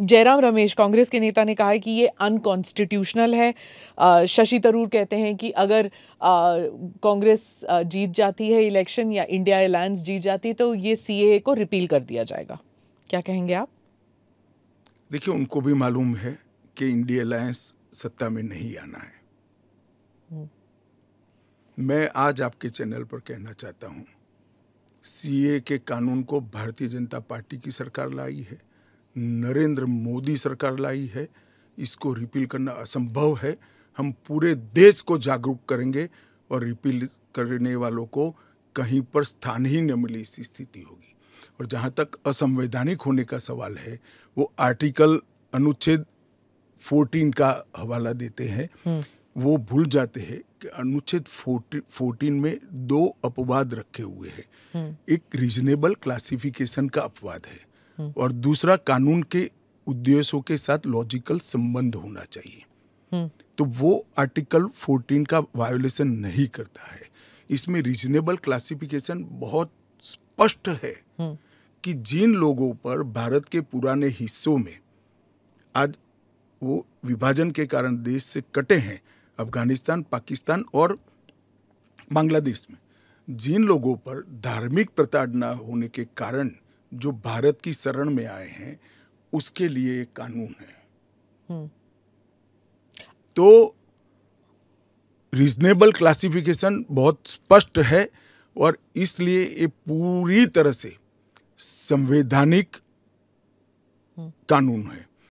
जयराम रमेश कांग्रेस के नेता ने कहा है कि ये अनकॉन्स्टिट्यूशनल है शशि तरूर कहते हैं कि अगर कांग्रेस जीत जाती है इलेक्शन या इंडिया अलायंस जीत जाती है तो ये सी को रिपील कर दिया जाएगा क्या कहेंगे आप देखिए उनको भी मालूम है कि इंडिया अलायंस सत्ता में नहीं आना है मैं आज आपके चैनल पर कहना चाहता हूँ सीए के कानून को भारतीय जनता पार्टी की सरकार लाई है नरेंद्र मोदी सरकार लाई है इसको रिपील करना असंभव है हम पूरे देश को जागरूक करेंगे और रिपील करने वालों को कहीं पर स्थान ही न मिले ऐसी स्थिति होगी और जहाँ तक असंवैधानिक होने का सवाल है वो आर्टिकल अनुच्छेद 14 का हवाला देते हैं हम्म। वो भूल जाते हैं कि अनुच्छेद 14 14 में दो अपवाद रखे हुए हैं हम्म। एक रीजनेबल क्लासिफिकेशन का अपवाद है और दूसरा कानून के उद्देश्यों के साथ लॉजिकल संबंध होना चाहिए तो वो आर्टिकल 14 का वायोलेशन नहीं करता है इसमें रीजनेबल क्लासिफिकेशन बहुत स्पष्ट है कि जिन लोगों पर भारत के पुराने हिस्सों में आज वो विभाजन के कारण देश से कटे हैं अफगानिस्तान पाकिस्तान और बांग्लादेश में जिन लोगों पर धार्मिक प्रताड़ना होने के कारण जो भारत की शरण में आए हैं उसके लिए एक कानून है हम्म। तो रीजनेबल क्लासिफिकेशन बहुत स्पष्ट है और इसलिए ये पूरी तरह से संवैधानिक हम्म। कानून है